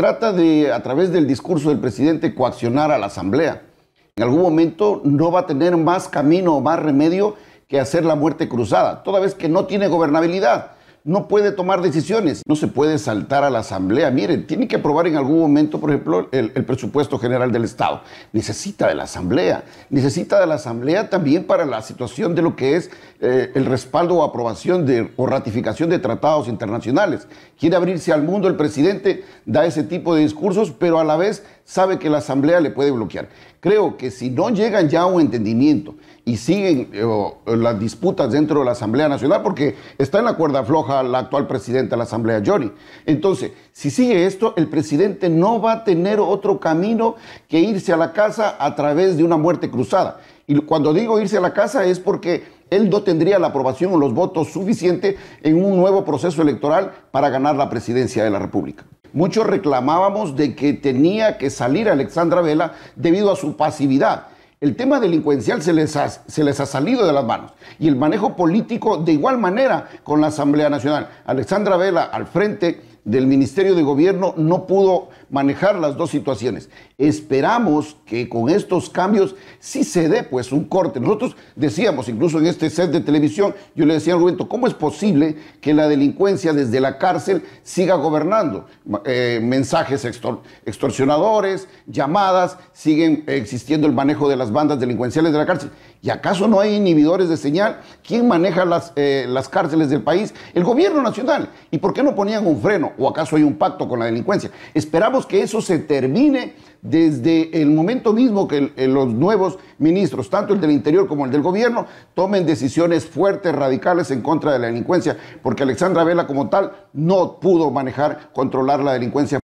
trata de, a través del discurso del presidente, coaccionar a la Asamblea. En algún momento no va a tener más camino o más remedio que hacer la muerte cruzada, toda vez que no tiene gobernabilidad no puede tomar decisiones, no se puede saltar a la Asamblea. Miren, tiene que aprobar en algún momento, por ejemplo, el, presupuesto general del Estado. Necesita de la Asamblea, necesita de la Asamblea también para la situación de lo que es eh, el respaldo o aprobación de, o ratificación de tratados internacionales. Quiere abrirse al mundo, el presidente da ese tipo de discursos, pero a la vez sabe que la Asamblea le puede bloquear. Creo que si no llegan ya a un entendimiento y siguen eh, las disputas dentro de la Asamblea Nacional, porque está en la cuerda floja, al actual presidente de la Asamblea, Johnny. Entonces, si sigue esto, el presidente no va a tener otro camino que irse a la casa a través de una muerte cruzada. Y cuando digo irse a la casa es porque él no tendría la aprobación o los votos suficientes en un nuevo proceso electoral para ganar la presidencia de la República. Muchos reclamábamos de que tenía que salir Alexandra Vela debido a su pasividad el tema delincuencial se les, ha, se les ha salido de las manos y el manejo político de igual manera con la Asamblea Nacional. Alexandra Vela al frente del Ministerio de Gobierno no pudo manejar las dos situaciones. Esperamos que con estos cambios sí se dé pues un corte. Nosotros decíamos, incluso en este set de televisión, yo le decía al momento, ¿cómo es posible que la delincuencia desde la cárcel siga gobernando? Eh, mensajes extorsionadores, llamadas, siguen existiendo el manejo de las bandas delincuenciales de la cárcel. ¿Y acaso no hay inhibidores de señal? ¿Quién maneja las, eh, las cárceles del país? El gobierno nacional. ¿Y por qué no ponían un freno? o acaso hay un pacto con la delincuencia. Esperamos que eso se termine desde el momento mismo que los nuevos ministros, tanto el del Interior como el del Gobierno, tomen decisiones fuertes, radicales en contra de la delincuencia, porque Alexandra Vela como tal no pudo manejar, controlar la delincuencia